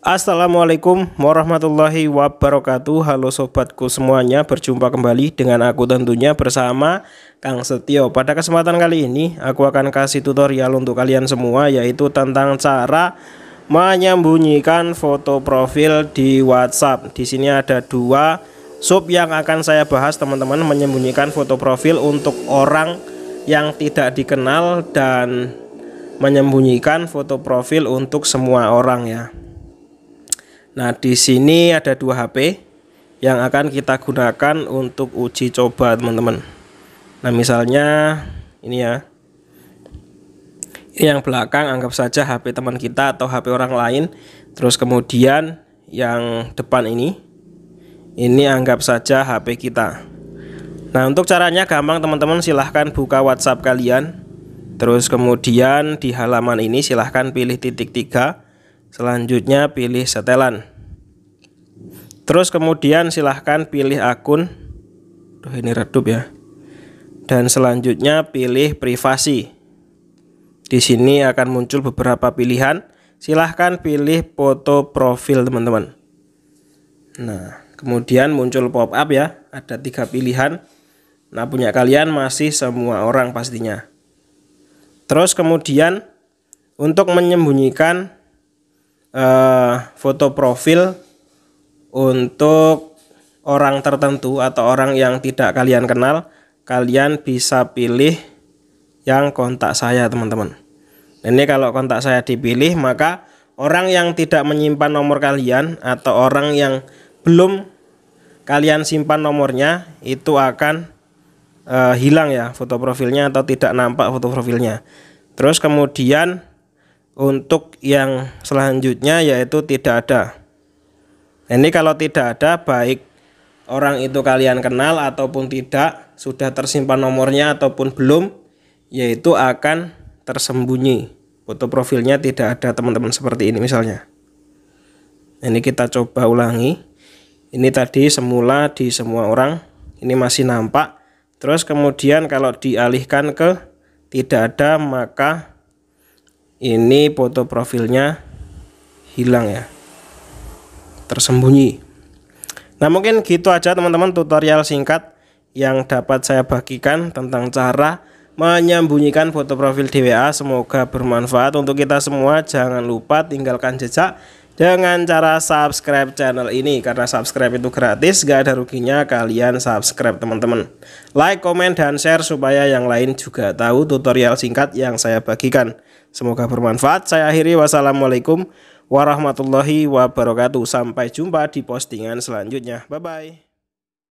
Assalamualaikum warahmatullahi wabarakatuh Halo sobatku semuanya Berjumpa kembali dengan aku tentunya bersama Kang Setio Pada kesempatan kali ini Aku akan kasih tutorial untuk kalian semua Yaitu tentang cara Menyembunyikan foto profil di WhatsApp Di sini ada dua sub yang akan saya bahas teman-teman Menyembunyikan foto profil untuk orang yang tidak dikenal Dan menyembunyikan foto profil untuk semua orang ya Nah, di sini ada dua HP yang akan kita gunakan untuk uji coba, teman-teman. Nah, misalnya ini ya. Ini yang belakang anggap saja HP teman kita atau HP orang lain. Terus kemudian yang depan ini ini anggap saja HP kita. Nah, untuk caranya gampang teman-teman silahkan buka WhatsApp kalian. Terus kemudian di halaman ini silahkan pilih titik tiga Selanjutnya pilih setelan. Terus kemudian silahkan pilih akun. Duh ini redup ya. Dan selanjutnya pilih privasi. Di sini akan muncul beberapa pilihan. Silahkan pilih foto profil teman-teman. Nah, kemudian muncul pop up ya. Ada tiga pilihan. Nah, punya kalian masih semua orang pastinya. Terus kemudian untuk menyembunyikan Eh, foto profil untuk orang tertentu atau orang yang tidak kalian kenal, kalian bisa pilih yang kontak saya, teman-teman. Ini kalau kontak saya dipilih, maka orang yang tidak menyimpan nomor kalian atau orang yang belum kalian simpan nomornya itu akan uh, hilang ya foto profilnya atau tidak nampak foto profilnya. Terus kemudian untuk yang selanjutnya yaitu tidak ada ini kalau tidak ada baik orang itu kalian kenal ataupun tidak sudah tersimpan nomornya ataupun belum yaitu akan tersembunyi foto profilnya tidak ada teman-teman seperti ini misalnya ini kita coba ulangi ini tadi semula di semua orang ini masih nampak terus kemudian kalau dialihkan ke tidak ada maka ini foto profilnya hilang ya tersembunyi nah mungkin gitu aja teman-teman tutorial singkat yang dapat saya bagikan tentang cara menyembunyikan foto profil di WA. semoga bermanfaat untuk kita semua jangan lupa tinggalkan jejak dengan cara subscribe channel ini karena subscribe itu gratis gak ada ruginya kalian subscribe teman-teman like comment dan share supaya yang lain juga tahu tutorial singkat yang saya bagikan semoga bermanfaat saya akhiri wassalamualaikum warahmatullahi wabarakatuh sampai jumpa di postingan selanjutnya bye bye